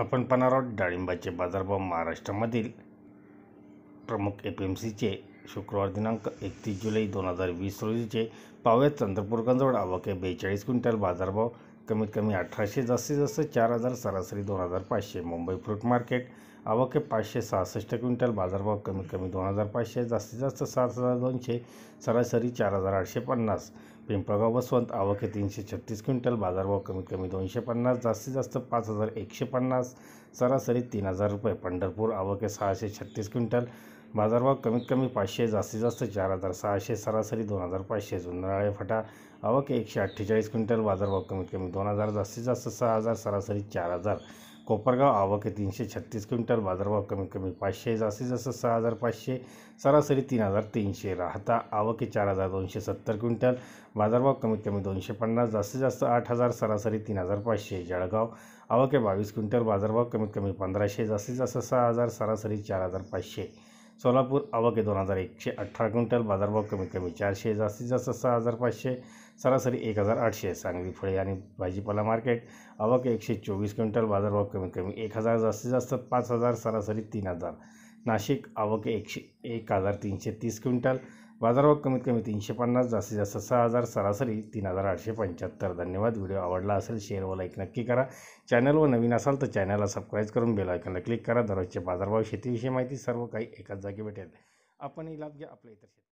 आपण पाहणार आहोत डाळिंबाचे बाजारभाव महाराष्ट्रामधील प्रमुख ए पी एम सीचे शुक्रवार दिनांक एकतीस जुलै दोन हजार वीस रोजीचे पाव्या चंद्रपूर कंजवळ बेचाळीस क्विंटल बाजारभाव कमीत कमी अठराशे जास्तीत जास्त चार हजार सरासरी दोन हजार पाचशे मुंबई फ्रूट मार्केट आवाके पाचशे सहासष्ट क्विंटल बाजारभाव कमीत कमी दोन हजार पाचशे जास्तीत जास्त सात हजार दोनशे सरासरी चार हजार आठशे पन्नास पिंपळगाव वसवंत आवके तीनशे छत्तीस क्विंटल बाजारभाव कमीत कमी दोनशे पन्नास जास्तीत जास्त पाच हजार एकशे पन्नास सरासरी तीन हजार रुपये पंढरपूर आवके सहाशे छत्तीस क्विंटल बाजारभाव कमीत कमी पाचशे जास्तीत जास्त चार हजार सहाशे सरासरी दोन हजार पाचशे उन्हाळे फटा आवक एकशे अठ्ठेचाळीस क्विंटल बाजारभाव कमीत कमी दोन हजार जास्तीत जास्त सहा हजार सरासरी चार हजार कोपरगाव आवक तीनशे छत्तीस क्विंटल बाजारभाव कमीत कमी पाचशे जास्तीत जास्त सहा हजार पाचशे सरासरी तीन हजार तीनशे राहता आवक चार हजार दोनशे सत्तर क्विंटल बाजारभाव कमीत कमी दोनशे पन्नास जास्तीत जास्त आठ हजार सरासरी तीन हजार पाचशे जळगाव आवक बावीस क्विंटल बाजारभाव कमीत कमी पंधराशे जास्तीत जास्त सहा हजार सरासरी चार हजार पाचशे सोलापूर आवक दोन हजार एकशे अठरा क्विंटल बाजारभाव कमीत कमी चारशे जास्तीत जास्त सहा हजार पाचशे सरासरी एक हजार आठशे सांगली फळे आणि भाजीपाला मार्केट आवक एकशे चोवीस क्विंटल बाजारभाव कमीत कमी एक हजार जास्तीत जास्त पाच हजार सरासरी तीन हजार नाशिक आवक एकशे एक हजार तीनशे तीस क्विंटल बाजारभाव कमीत कमी तीनशे पन्नास जास्तीत जास्त सहा हजार सरासरी तीन हजार आठशे पंच्याहत्तर धन्यवाद व्हिडिओ आवडला असेल शेअर व लाईक नक्की करा चॅनलवर नवीन असाल तर चॅनलला सबस्क्राईब करून बेल आयकॉनला क्लिक करा दररोजचे बाजारभाव शेतीविषयी माहिती सर्व काही एकाच जागी भेटेल आपण लाभ घ्या आपल्या इतर